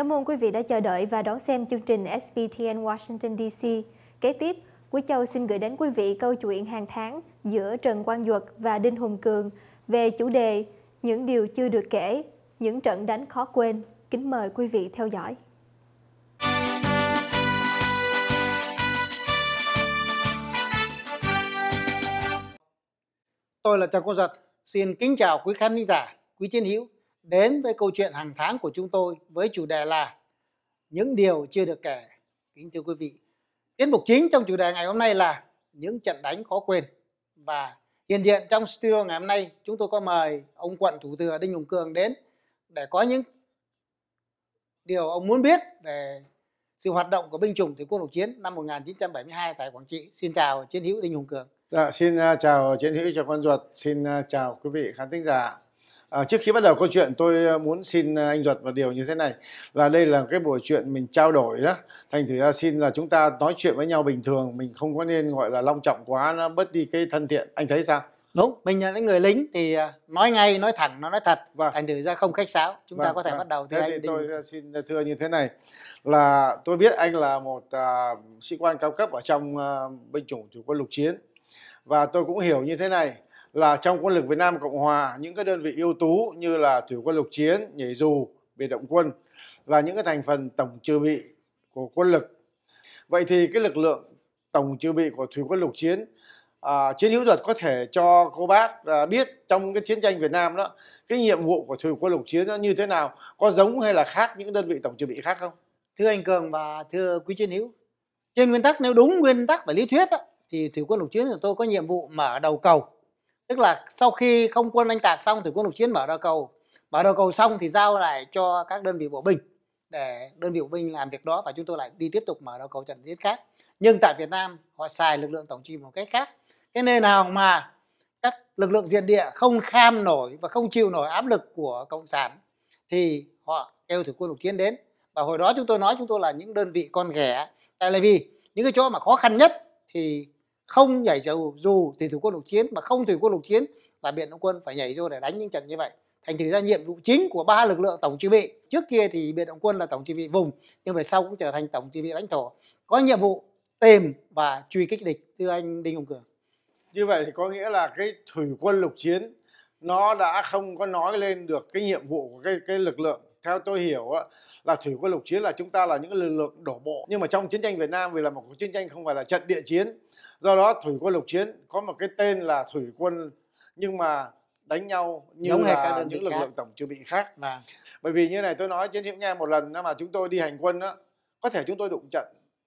Cảm ơn quý vị đã chờ đợi và đón xem chương trình SBTN Washington DC. Kế tiếp, Quý Châu xin gửi đến quý vị câu chuyện hàng tháng giữa Trần Quang Duật và Đinh Hùng Cường về chủ đề Những điều chưa được kể, những trận đánh khó quên. Kính mời quý vị theo dõi. Tôi là Trần Quang Duật, xin kính chào quý khán giả, quý chiến hữu đến với câu chuyện hàng tháng của chúng tôi với chủ đề là những điều chưa được kể. Kính thưa quý vị, tiết mục chính trong chủ đề ngày hôm nay là những trận đánh khó quên và hiện diện trong studio ngày hôm nay chúng tôi có mời ông quận thủ thừa Đinh Hùng Cường đến để có những điều ông muốn biết về sự hoạt động của binh chủng thủy quân lục chiến năm 1972 tại Quảng Trị. Xin chào chiến hữu Đinh Hùng Cường. Dạ, xin à, chào chiến hữu cho con ruột, xin à, chào quý vị khán thính giả. À, trước khi bắt đầu câu chuyện tôi ờ, muốn xin ờ, anh Duật một điều như thế này là đây là cái buổi chuyện mình trao đổi đó thành thử ra xin là chúng ta nói chuyện với nhau bình thường mình không có nên gọi là long trọng quá nó bớt đi cái thân thiện anh thấy sao đúng mình là những người lính thì ờ, nói ngay nói thẳng nó nói thật vâng. thành thử ra không khách sáo chúng vâng, ta có thể vâng. bắt đầu thì thế anh thì tôi xin thưa như thế này là tôi biết anh là một uh, sĩ quan cao cấp ở trong uh, binh chủng thủy quân lục chiến và tôi cũng hiểu như thế này là trong quân lực Việt Nam Cộng Hòa những cái đơn vị ưu tú như là thủy quân lục chiến, nhảy dù, biệt động quân là những cái thành phần tổng trừ bị của quân lực. Vậy thì cái lực lượng tổng trừ bị của thủy quân lục chiến à, chiến hữu thuật có thể cho cô bác à, biết trong cái chiến tranh Việt Nam đó cái nhiệm vụ của thủy quân lục chiến nó như thế nào có giống hay là khác những đơn vị tổng trừ bị khác không? Thưa anh Cường và thưa quý chiến hữu trên nguyên tắc nếu đúng nguyên tắc và lý thuyết đó, thì thủy quân lục chiến của tôi có nhiệm vụ mở đầu cầu tức là sau khi không quân anh tạc xong thì quân lục chiến mở đầu cầu mở đầu cầu xong thì giao lại cho các đơn vị bộ binh để đơn vị bộ binh làm việc đó và chúng tôi lại đi tiếp tục mở đầu cầu trận chiến khác nhưng tại Việt Nam họ xài lực lượng tổng trì một cách khác cái nơi nào mà các lực lượng diện địa không kham nổi và không chịu nổi áp lực của cộng sản thì họ kêu thủy quân lục chiến đến và hồi đó chúng tôi nói chúng tôi là những đơn vị con ghẻ tại là vì những cái chỗ mà khó khăn nhất thì không nhảy dù, dù thì thủy quân lục chiến mà không thủy quân lục chiến là biện động quân phải nhảy vô để đánh những trận như vậy thành thử ra nhiệm vụ chính của ba lực lượng tổng chỉ huy trước kia thì biệt động quân là tổng chỉ huy vùng nhưng về sau cũng trở thành tổng chỉ huy lãnh thổ có nhiệm vụ tìm và truy kích địch thưa anh đinh hồng cường như vậy thì có nghĩa là cái thủy quân lục chiến nó đã không có nói lên được cái nhiệm vụ của cái cái lực lượng theo tôi hiểu là thủy quân lục chiến là chúng ta là những lực lượng đổ bộ nhưng mà trong chiến tranh Việt Nam vì là một cuộc chiến tranh không phải là trận địa chiến do đó thủy quân lục chiến có một cái tên là thủy quân nhưng mà đánh nhau như Giống là những lực lượng tổng chuẩn bị khác là vâng. bởi vì như này tôi nói trên hữu nghe một lần mà chúng tôi đi hành quân đó có thể chúng tôi đụng trận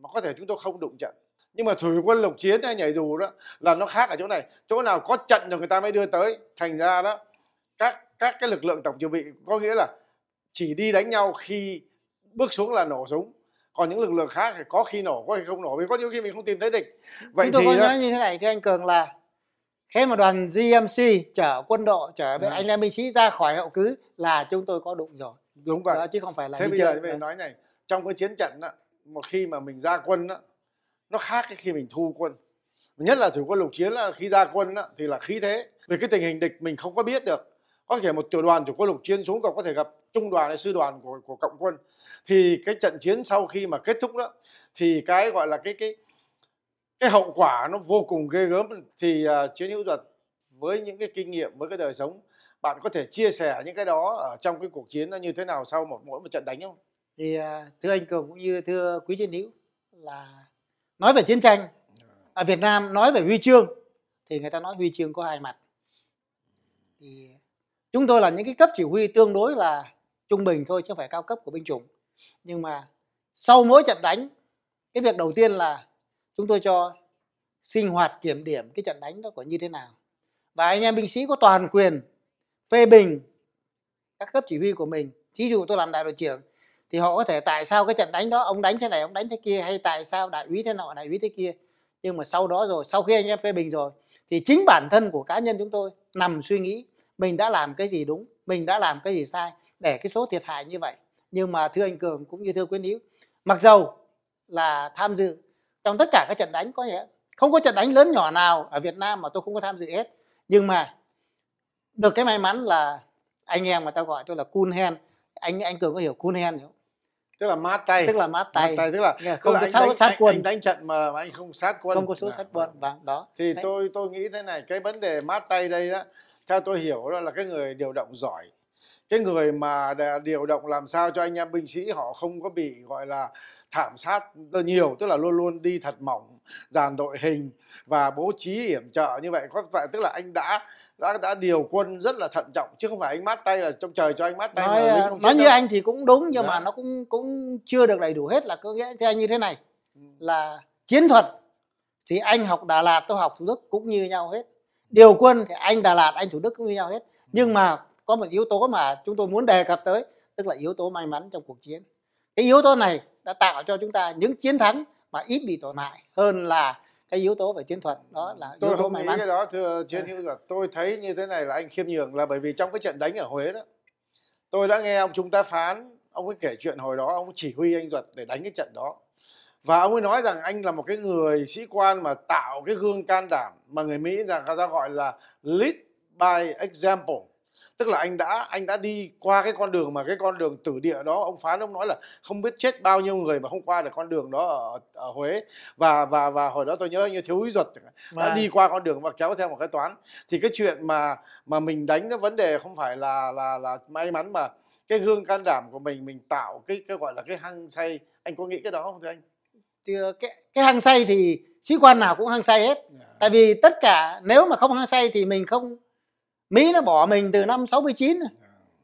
mà có thể chúng tôi không đụng trận nhưng mà thủy quân lục chiến hay nhảy dù đó là nó khác ở chỗ này chỗ nào có trận rồi người ta mới đưa tới thành ra đó các các cái lực lượng tổng chuẩn bị có nghĩa là chỉ đi đánh nhau khi bước xuống là nổ súng còn những lực lượng khác thì có khi nổ có khi không nổ vì có nhiều khi mình không tìm thấy địch vậy chúng tôi thì có nói như thế này thì anh cường là khi mà đoàn GMC chở quân đội chở ừ. anh em binh sĩ ra khỏi hậu cứ là chúng tôi có đụng rồi đúng vậy chứ không phải là thế bây giờ về dạ. nói này trong cái chiến trận đó, một khi mà mình ra quân đó, nó khác cái khi mình thu quân nhất là thủy quân lục chiến là khi ra quân đó, thì là khí thế về cái tình hình địch mình không có biết được có thể một tiểu đoàn thủy quân lục chiến xuống còn có thể gặp trung đoàn hay sư đoàn của của cộng quân thì cái trận chiến sau khi mà kết thúc đó thì cái gọi là cái cái cái hậu quả nó vô cùng ghê gớm thì uh, chiến hữu thuật với những cái kinh nghiệm với cái đời sống bạn có thể chia sẻ những cái đó ở trong cái cuộc chiến nó như thế nào sau một mỗi một trận đánh không thì uh, thưa anh cường cũng như thưa quý chiến hữu là nói về chiến tranh ở Việt Nam nói về huy chương thì người ta nói huy chương có hai mặt thì chúng tôi là những cái cấp chỉ huy tương đối là trung bình thôi chứ không phải cao cấp của binh chủng nhưng mà sau mỗi trận đánh cái việc đầu tiên là chúng tôi cho sinh hoạt kiểm điểm cái trận đánh đó của như thế nào và anh em binh sĩ có toàn quyền phê bình các cấp chỉ huy của mình thí dụ tôi làm đại đội trưởng thì họ có thể tại sao cái trận đánh đó ông đánh thế này ông đánh thế kia hay tại sao đại úy thế nọ đại úy thế kia nhưng mà sau đó rồi sau khi anh em phê bình rồi thì chính bản thân của cá nhân chúng tôi nằm suy nghĩ mình đã làm cái gì đúng mình đã làm cái gì sai để cái số thiệt hại như vậy nhưng mà thưa anh cường cũng như thưa quyến hữu mặc dầu là tham dự trong tất cả các trận đánh có nghĩa không có trận đánh lớn nhỏ nào ở việt nam mà tôi không có tham dự hết nhưng mà được cái may mắn là anh em mà tao gọi tôi là cool Hen, anh anh cường có hiểu cool Hen không tức là mát tay tức là mát tay, mát tay tức là không tức là có sát, đánh, sát quân anh đánh trận mà anh không sát quân không có số à, sát quân vâng. vâng đó thì đấy. tôi tôi nghĩ thế này cái vấn đề mát tay đây đó theo tôi hiểu đó là cái người điều động giỏi cái người mà điều động làm sao cho anh em binh sĩ họ không có bị gọi là thảm sát nhiều tức là luôn luôn đi thật mỏng dàn đội hình và bố trí yểm trợ như vậy có phải tức là anh đã đã đã điều quân rất là thận trọng chứ không phải anh mát tay là trong trời cho anh mát tay nói, mà ờ, nói như đâu. anh thì cũng đúng nhưng dạ. mà nó cũng cũng chưa được đầy đủ hết là có nghĩa theo anh như thế này ừ. là chiến thuật thì anh học Đà Lạt tôi học Thủ Đức cũng như nhau hết điều quân thì anh Đà Lạt anh Thủ Đức cũng như nhau hết nhưng mà có một yếu tố mà chúng tôi muốn đề cập tới tức là yếu tố may mắn trong cuộc chiến cái yếu tố này đã tạo cho chúng ta những chiến thắng mà ít bị tổn hại hơn là cái yếu tố về chiến thuật đó ừ. là tôi yếu tố may mắn cái đó thưa ừ. chiến hữu là tôi thấy như thế này là anh khiêm nhường là bởi vì trong cái trận đánh ở huế đó tôi đã nghe ông chúng ta phán ông ấy kể chuyện hồi đó ông chỉ huy anh duật để đánh cái trận đó và ông ấy nói rằng anh là một cái người sĩ quan mà tạo cái gương can đảm mà người mỹ là người ta gọi là lead by example tức là anh đã anh đã đi qua cái con đường mà cái con đường tử địa đó ông phán ông nói là không biết chết bao nhiêu người mà không qua được con đường đó ở, ở Huế và và và hồi đó tôi nhớ như thiếu úy duật đã vâng. đi qua con đường và kéo theo một cái toán thì cái chuyện mà mà mình đánh nó vấn đề không phải là là là may mắn mà cái gương can đảm của mình mình tạo cái cái gọi là cái hăng say anh có nghĩ cái đó không thưa anh chưa ờ, cái cái hăng say thì sĩ quan nào cũng hăng say hết à. tại vì tất cả nếu mà không hăng say thì mình không Mỹ nó bỏ mình từ năm 69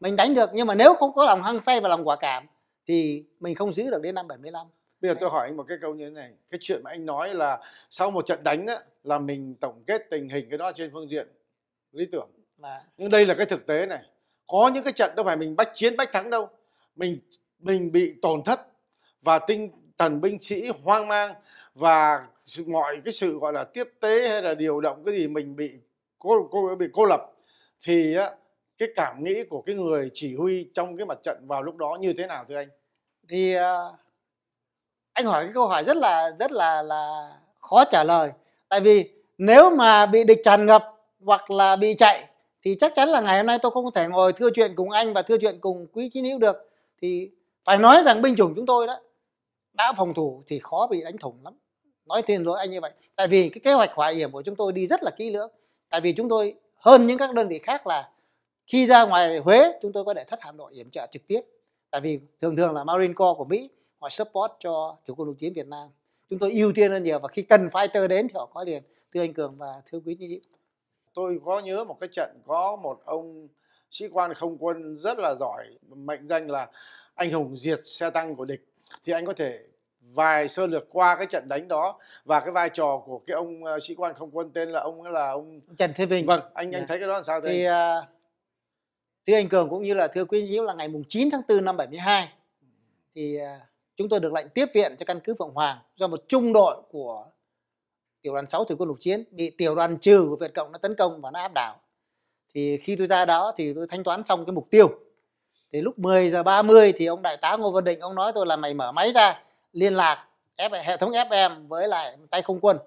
mình đánh được nhưng mà nếu không có lòng hăng say và lòng quả cảm thì mình không giữ được đến năm 75 bây giờ tôi hỏi anh một cái câu như thế này cái chuyện mà anh nói là sau một trận đánh á là mình tổng kết tình hình cái đó trên phương diện lý tưởng à. nhưng đây là cái thực tế này có những cái trận đâu phải mình bách chiến bách thắng đâu mình mình bị tổn thất và tinh thần binh sĩ hoang mang và mọi cái sự gọi là tiếp tế hay là điều động cái gì mình bị cô cô bị cô lập thì á, cái cảm nghĩ của cái người chỉ huy trong cái mặt trận vào lúc đó như thế nào thưa anh thì à, anh hỏi cái câu hỏi rất là rất là là khó trả lời tại vì nếu mà bị địch tràn ngập hoặc là bị chạy thì chắc chắn là ngày hôm nay tôi không thể ngồi thưa chuyện cùng anh và thưa chuyện cùng quý chí hữu được thì phải nói rằng binh chủng chúng tôi đó đã phòng thủ thì khó bị đánh thủng lắm nói thêm với anh như vậy tại vì cái kế hoạch hỏa hiểm của chúng tôi đi rất là kỹ lưỡng tại vì chúng tôi hơn những các đơn vị khác là khi ra ngoài Huế chúng tôi có để thất Hà Nội yểm trợ trực tiếp tại vì thường thường là Marine Corps của Mỹ họ support cho chủ quân lục chiến Việt Nam chúng tôi ưu tiên hơn nhiều và khi cần fighter đến thì họ có liền thưa anh Cường và thưa quý vị tôi có nhớ một cái trận có một ông sĩ quan không quân rất là giỏi mệnh danh là anh hùng diệt xe tăng của địch thì anh có thể vài sơ lược qua cái trận đánh đó và cái vai trò của cái ông uh, sĩ quan không quân tên là ông là ông Trần Thế Vinh. Vâng, anh yeah. anh dạ. thấy cái đó làm sao thế? Thì uh, thưa anh Cường cũng như là thưa quý vị là ngày mùng 9 tháng 4 năm 72 thì uh, chúng tôi được lệnh tiếp viện cho căn cứ Phượng Hoàng do một trung đội của tiểu đoàn 6 thủy quân lục chiến bị tiểu đoàn trừ của Việt Cộng nó tấn công và nó áp đảo. Thì khi tôi ra đó thì tôi thanh toán xong cái mục tiêu. Thì lúc 10 giờ 30 thì ông đại tá Ngô Văn Định ông nói tôi là mày mở máy ra liên lạc hệ thống FM với lại tay không quân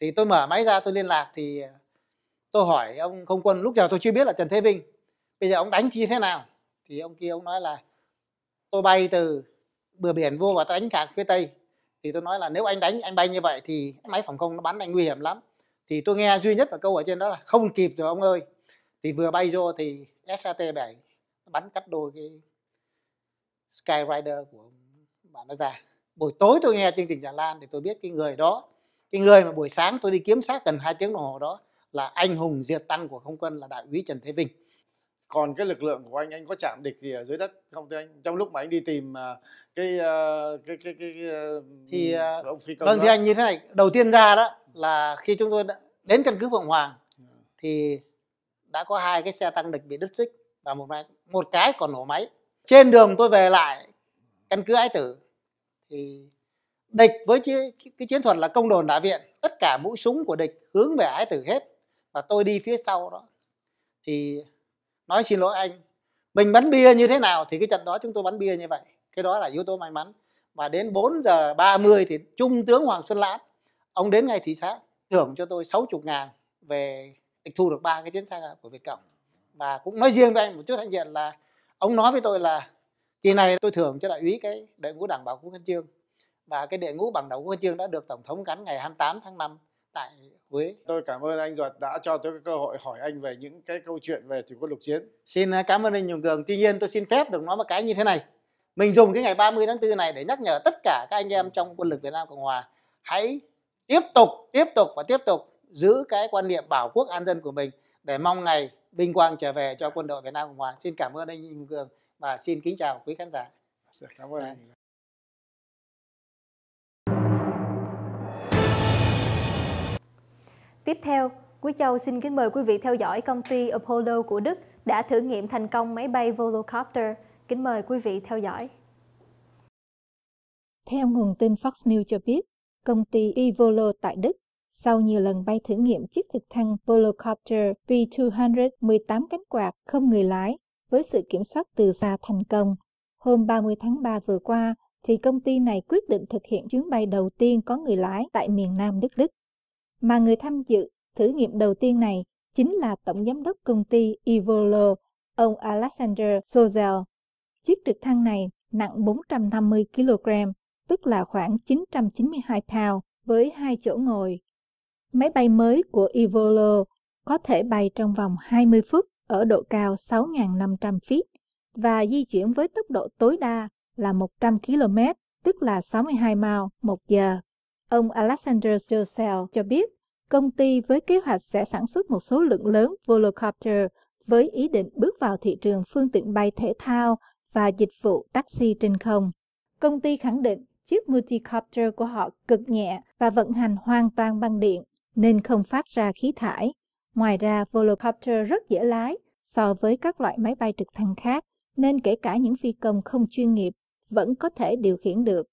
thì tôi mở máy ra tôi liên lạc thì tôi hỏi ông không quân lúc giờ tôi chưa biết là Trần Thế Vinh bây giờ ông đánh như thế nào thì ông kia ông nói là tôi bay từ bờ biển vô và tôi đánh cả phía tây thì tôi nói là nếu anh đánh anh bay như vậy thì máy phòng không nó bắn anh nguy hiểm lắm thì tôi nghe duy nhất một câu ở trên đó là không kịp rồi ông ơi thì vừa bay vô thì SAT 7 bắn cắt đôi cái sky rider của bạn nó ra buổi tối tôi nghe chương trình Trà Lan thì tôi biết cái người đó cái người mà buổi sáng tôi đi kiếm xác gần 2 tiếng đồng hồ đó là anh hùng diệt tăng của không quân là đại úy Trần Thế Vinh còn cái lực lượng của anh anh có chạm địch gì ở dưới đất không thưa anh trong lúc mà anh đi tìm à, à, cái cái cái, cái, à, cái thì ông phi công vâng đó. thì anh như thế này đầu tiên ra đó là khi chúng tôi đến căn cứ Phượng Hoàng ừ. thì đã có hai cái xe tăng địch bị đứt xích và một cái một cái còn nổ máy trên đường tôi về lại căn cứ ái tử thì địch với cái, cái chiến thuật là công đồn đả viện tất cả mũi súng của địch hướng về ái tử hết và tôi đi phía sau đó thì nói xin lỗi anh mình bắn bia như thế nào thì cái trận đó chúng tôi bắn bia như vậy cái đó là yếu tố may mắn và đến 4 giờ 30 thì trung tướng Hoàng Xuân Lãn ông đến ngay thị xã thưởng cho tôi 60 ngàn về tịch thu được ba cái chiến xa của Việt Cộng và cũng nói riêng với anh một chút hạnh diện là ông nói với tôi là kỳ này tôi thưởng cho đại úy cái đội ngũ đảng bảo của khánh trương và cái đệ ngũ bằng đầu của huân chương đã được tổng thống gắn ngày 28 tháng 5 tại Huế. Tôi cảm ơn anh Duật đã cho tôi cái cơ hội hỏi anh về những cái câu chuyện về thủy quân lục chiến. Xin à, cảm ơn anh Nhung Cường. Tuy nhiên tôi xin phép được nói một cái như thế này. Mình dùng cái ngày 30 tháng 4 này để nhắc nhở tất cả các anh em trong quân lực Việt Nam Cộng Hòa hãy tiếp tục, tiếp tục và tiếp tục giữ cái quan niệm bảo quốc an dân của mình để mong ngày vinh quang trở về cho quân đội Việt Nam Cộng Hòa. Xin cảm ơn anh Nhung Cường và xin kính chào quý khán giả dạ, cảm ơn anh dạ. Tiếp theo, Quý Châu xin kính mời quý vị theo dõi công ty Apollo của Đức đã thử nghiệm thành công máy bay Volocopter. Kính mời quý vị theo dõi. Theo nguồn tin Fox News cho biết, công ty Evolo tại Đức sau nhiều lần bay thử nghiệm chiếc trực thăng Volocopter V200, 18 cánh quạt không người lái với sự kiểm soát từ xa thành công. Hôm 30 tháng 3 vừa qua, thì công ty này quyết định thực hiện chuyến bay đầu tiên có người lái tại miền Nam Đức Đức. Mà người tham dự thử nghiệm đầu tiên này chính là tổng giám đốc công ty Evolo, ông Alexander Sozel. Chiếc trực thăng này nặng 450 kg, tức là khoảng 992 pound với hai chỗ ngồi. Máy bay mới của Evolo có thể bay trong vòng 20 phút ở độ cao 6.500 feet và di chuyển với tốc độ tối đa là 100 km, tức là 62 mile một giờ. Ông Alexander Silsel cho biết, công ty với kế hoạch sẽ sản xuất một số lượng lớn Volocopter với ý định bước vào thị trường phương tiện bay thể thao và dịch vụ taxi trên không. Công ty khẳng định chiếc multicopter của họ cực nhẹ và vận hành hoàn toàn bằng điện nên không phát ra khí thải. Ngoài ra, Volocopter rất dễ lái so với các loại máy bay trực thăng khác, nên kể cả những phi công không chuyên nghiệp vẫn có thể điều khiển được.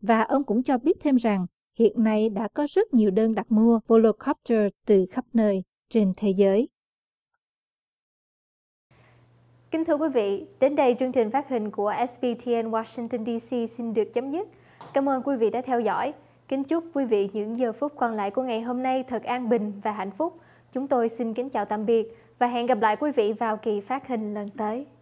Và ông cũng cho biết thêm rằng, hiện nay đã có rất nhiều đơn đặt mua Volocopter từ khắp nơi trên thế giới. Kính thưa quý vị, đến đây chương trình phát hình của SBTN Washington DC xin được chấm dứt. Cảm ơn quý vị đã theo dõi. Kính chúc quý vị những giờ phút còn lại của ngày hôm nay thật an bình và hạnh phúc. Chúng tôi xin kính chào tạm biệt và hẹn gặp lại quý vị vào kỳ phát hình lần tới.